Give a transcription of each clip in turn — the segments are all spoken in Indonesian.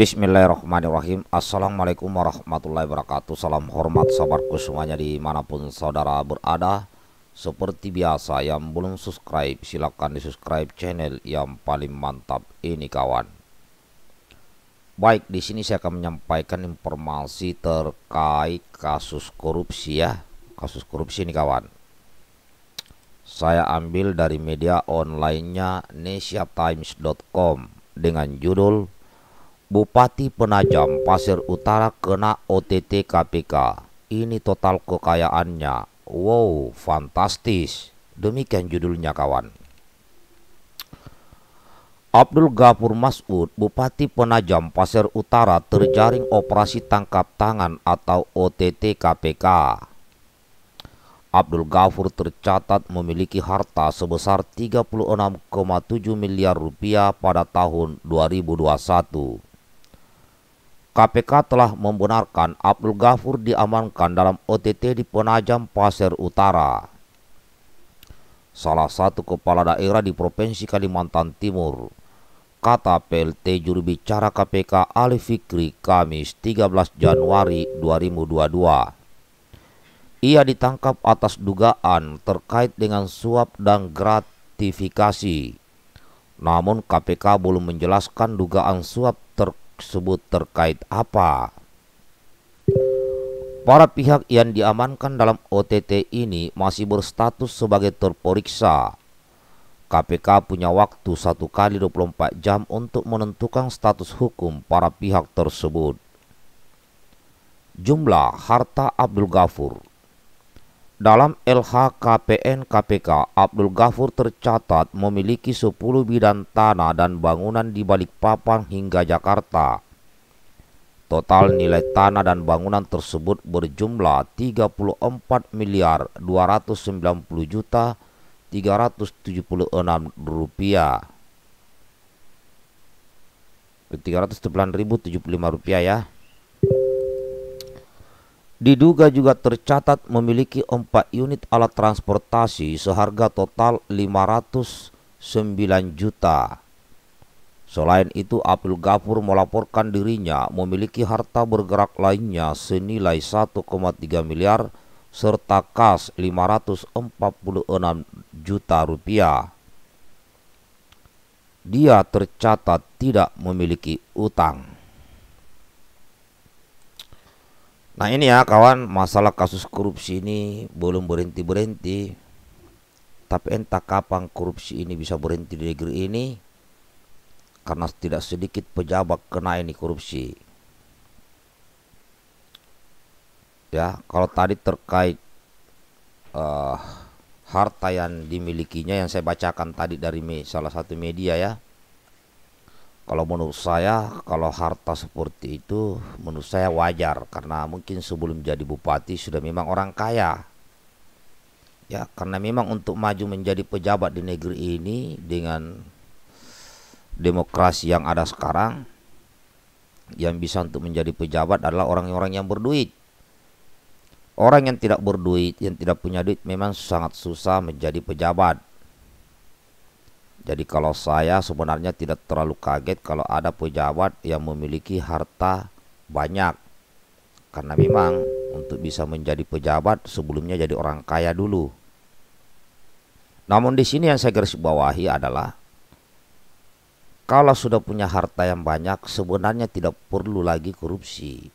Bismillahirrahmanirrahim Assalamualaikum warahmatullahi wabarakatuh Salam hormat sahabatku semuanya dimanapun saudara berada Seperti biasa yang belum subscribe silahkan di subscribe channel yang paling mantap ini kawan Baik di sini saya akan menyampaikan informasi terkait kasus korupsi ya Kasus korupsi ini kawan Saya ambil dari media online onlinenya nesiatimes.com dengan judul Bupati Penajam Pasir Utara kena OTT KPK. Ini total kekayaannya. Wow, fantastis. Demikian judulnya kawan. Abdul Ghafur Mas'ud, Bupati Penajam Pasir Utara terjaring operasi tangkap tangan atau OTT KPK. Abdul Gafur tercatat memiliki harta sebesar 36,7 miliar rupiah pada tahun 2021. KPK telah membenarkan Abdul Ghafur diamankan dalam OTT di Penajam Pasir Utara. Salah satu kepala daerah di Provinsi Kalimantan Timur, kata PLT juru bicara KPK Ali Fikri Kamis 13 Januari 2022. Ia ditangkap atas dugaan terkait dengan suap dan gratifikasi. Namun KPK belum menjelaskan dugaan suap tersebut terkait apa. Para pihak yang diamankan dalam OTT ini masih berstatus sebagai terperiksa. KPK punya waktu satu kali 24 jam untuk menentukan status hukum para pihak tersebut. Jumlah harta Abdul Ghafur dalam LHKPN KPK, Abdul Ghafur tercatat memiliki 10 bidang tanah dan bangunan di Balikpapan hingga Jakarta. Total nilai tanah dan bangunan tersebut berjumlah 34 miliar 290 juta 376 rupiah. 378.075 rupiah ya diduga juga tercatat memiliki empat unit alat transportasi seharga total 509 juta. Selain itu, Abdul Gafur melaporkan dirinya memiliki harta bergerak lainnya senilai 1,3 miliar serta kas 546 juta rupiah. Dia tercatat tidak memiliki utang. Nah ini ya kawan masalah kasus korupsi ini belum berhenti-berhenti Tapi entah kapan korupsi ini bisa berhenti di negeri ini Karena tidak sedikit pejabat kena ini korupsi Ya kalau tadi terkait uh, harta yang dimilikinya yang saya bacakan tadi dari salah satu media ya kalau menurut saya, kalau harta seperti itu menurut saya wajar karena mungkin sebelum jadi bupati sudah memang orang kaya. Ya, karena memang untuk maju menjadi pejabat di negeri ini dengan demokrasi yang ada sekarang yang bisa untuk menjadi pejabat adalah orang-orang yang berduit. Orang yang tidak berduit, yang tidak punya duit memang sangat susah menjadi pejabat jadi kalau saya sebenarnya tidak terlalu kaget kalau ada pejabat yang memiliki harta banyak. Karena memang untuk bisa menjadi pejabat sebelumnya jadi orang kaya dulu. Namun di sini yang saya garis bawahi adalah kalau sudah punya harta yang banyak sebenarnya tidak perlu lagi korupsi.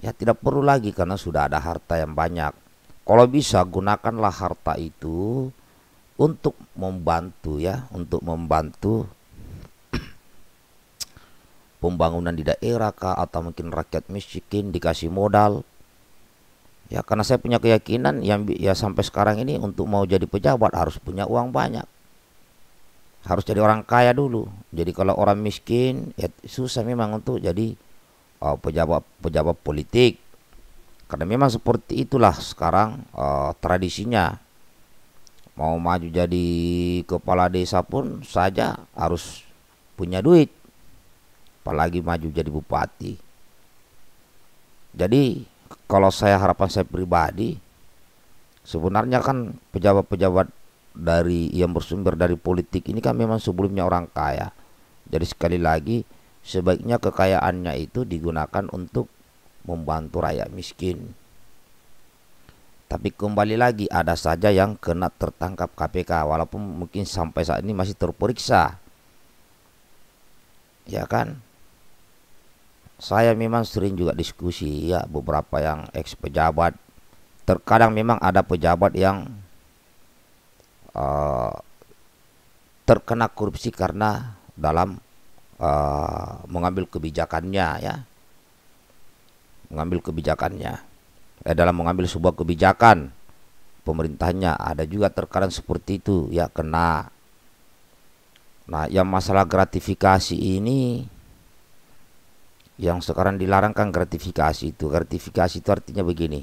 Ya tidak perlu lagi karena sudah ada harta yang banyak. Kalau bisa gunakanlah harta itu untuk membantu ya, untuk membantu pembangunan di daerah kah atau mungkin rakyat miskin dikasih modal. Ya karena saya punya keyakinan yang ya sampai sekarang ini untuk mau jadi pejabat harus punya uang banyak. Harus jadi orang kaya dulu. Jadi kalau orang miskin ya susah memang untuk jadi uh, pejabat pejabat politik. Karena memang seperti itulah sekarang uh, tradisinya mau maju jadi kepala desa pun saja harus punya duit apalagi maju jadi bupati jadi kalau saya harapan saya pribadi sebenarnya kan pejabat-pejabat dari yang bersumber dari politik ini kan memang sebelumnya orang kaya jadi sekali lagi sebaiknya kekayaannya itu digunakan untuk membantu rakyat miskin tapi kembali lagi ada saja yang kena tertangkap KPK walaupun mungkin sampai saat ini masih terperiksa. Ya kan? Saya memang sering juga diskusi ya beberapa yang ex pejabat. Terkadang memang ada pejabat yang uh, terkena korupsi karena dalam uh, mengambil kebijakannya ya. Mengambil kebijakannya eh, dalam mengambil sebuah kebijakan pemerintahnya ada juga terkadang seperti itu ya kena nah yang masalah gratifikasi ini yang sekarang dilarang kan gratifikasi itu gratifikasi itu artinya begini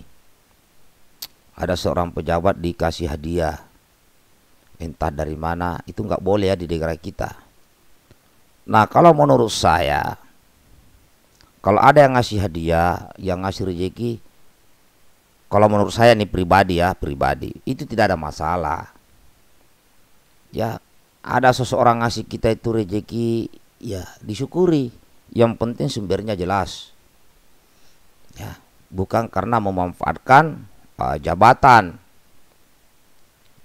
ada seorang pejabat dikasih hadiah entah dari mana itu nggak boleh ya di negara kita nah kalau menurut saya kalau ada yang ngasih hadiah yang ngasih rezeki kalau menurut saya nih pribadi ya, pribadi. Itu tidak ada masalah. Ya, ada seseorang ngasih kita itu rezeki, ya disyukuri. Yang penting sumbernya jelas. Ya, bukan karena memanfaatkan uh, jabatan.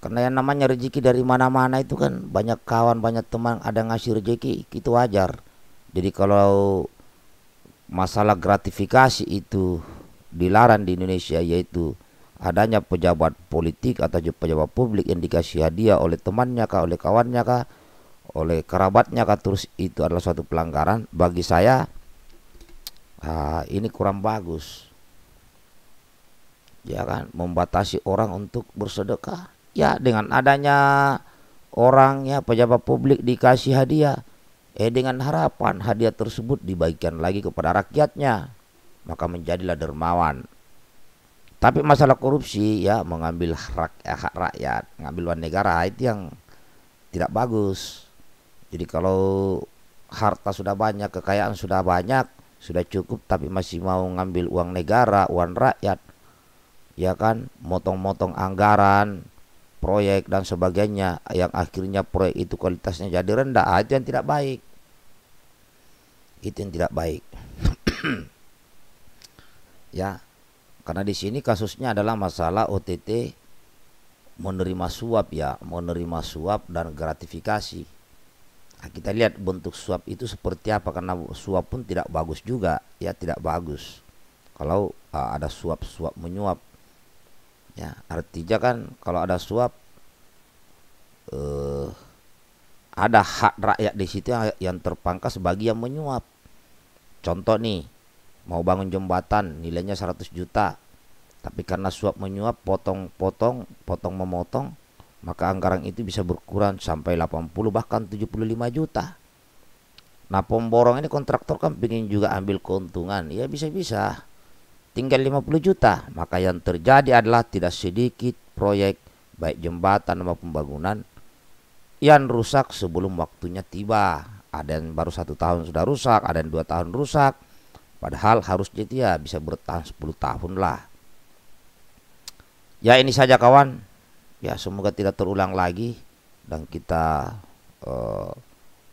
Karena yang namanya rezeki dari mana-mana itu kan banyak kawan, banyak teman ada ngasih rezeki, itu wajar. Jadi kalau masalah gratifikasi itu dilarang di Indonesia yaitu adanya pejabat politik atau pejabat publik yang dikasih hadiah oleh temannya kah, oleh kawannya kah, oleh kerabatnya kah terus itu adalah suatu pelanggaran bagi saya ah, ini kurang bagus ya kan membatasi orang untuk bersedekah ya dengan adanya orang ya pejabat publik dikasih hadiah eh dengan harapan hadiah tersebut dibagikan lagi kepada rakyatnya maka menjadilah dermawan. Tapi masalah korupsi ya mengambil hak, eh, hak rakyat, mengambil uang negara itu yang tidak bagus. Jadi kalau harta sudah banyak, kekayaan sudah banyak, sudah cukup tapi masih mau ngambil uang negara, uang rakyat, ya kan, motong-motong anggaran, proyek dan sebagainya yang akhirnya proyek itu kualitasnya jadi rendah, ah, itu yang tidak baik. Itu yang tidak baik. ya karena di sini kasusnya adalah masalah OTT menerima suap ya menerima suap dan gratifikasi nah, kita lihat bentuk suap itu seperti apa karena suap pun tidak bagus juga ya tidak bagus kalau uh, ada suap suap menyuap ya artinya kan kalau ada suap eh, ada hak rakyat di situ yang terpangkas bagi yang menyuap contoh nih mau bangun jembatan nilainya 100 juta tapi karena suap menyuap potong-potong potong memotong maka anggaran itu bisa berkurang sampai 80 bahkan 75 juta nah pemborong ini kontraktor kan ingin juga ambil keuntungan ya bisa-bisa tinggal 50 juta maka yang terjadi adalah tidak sedikit proyek baik jembatan maupun bangunan yang rusak sebelum waktunya tiba ada yang baru satu tahun sudah rusak ada yang dua tahun rusak Padahal harusnya dia bisa bertahan 10 tahun lah. Ya ini saja kawan. Ya semoga tidak terulang lagi dan kita eh,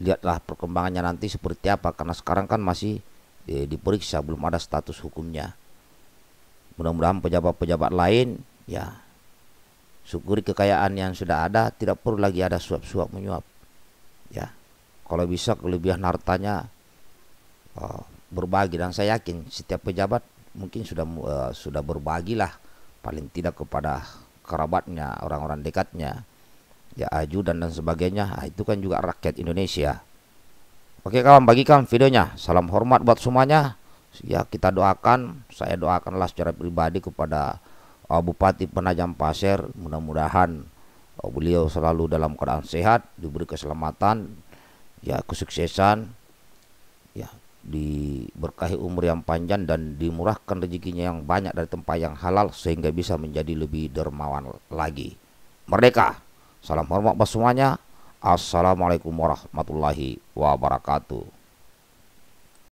lihatlah perkembangannya nanti seperti apa karena sekarang kan masih eh, diperiksa belum ada status hukumnya. Mudah-mudahan pejabat-pejabat lain ya syukuri kekayaan yang sudah ada tidak perlu lagi ada suap-suap menyuap. Ya. Kalau bisa kelebihan hartanya eh, berbagi dan saya yakin setiap pejabat mungkin sudah uh, sudah lah paling tidak kepada kerabatnya, orang-orang dekatnya, ya dan dan sebagainya. Nah, itu kan juga rakyat Indonesia. Oke kawan, bagikan videonya. Salam hormat buat semuanya. Ya kita doakan, saya doakanlah secara pribadi kepada uh, Bupati Penajam Pasir. Mudah-mudahan uh, beliau selalu dalam keadaan sehat, diberi keselamatan, ya kesuksesan diberkahi umur yang panjang dan dimurahkan rezekinya yang banyak dari tempat yang halal sehingga bisa menjadi lebih dermawan lagi. Merdeka. Salam hormat buat semuanya. Assalamualaikum warahmatullahi wabarakatuh.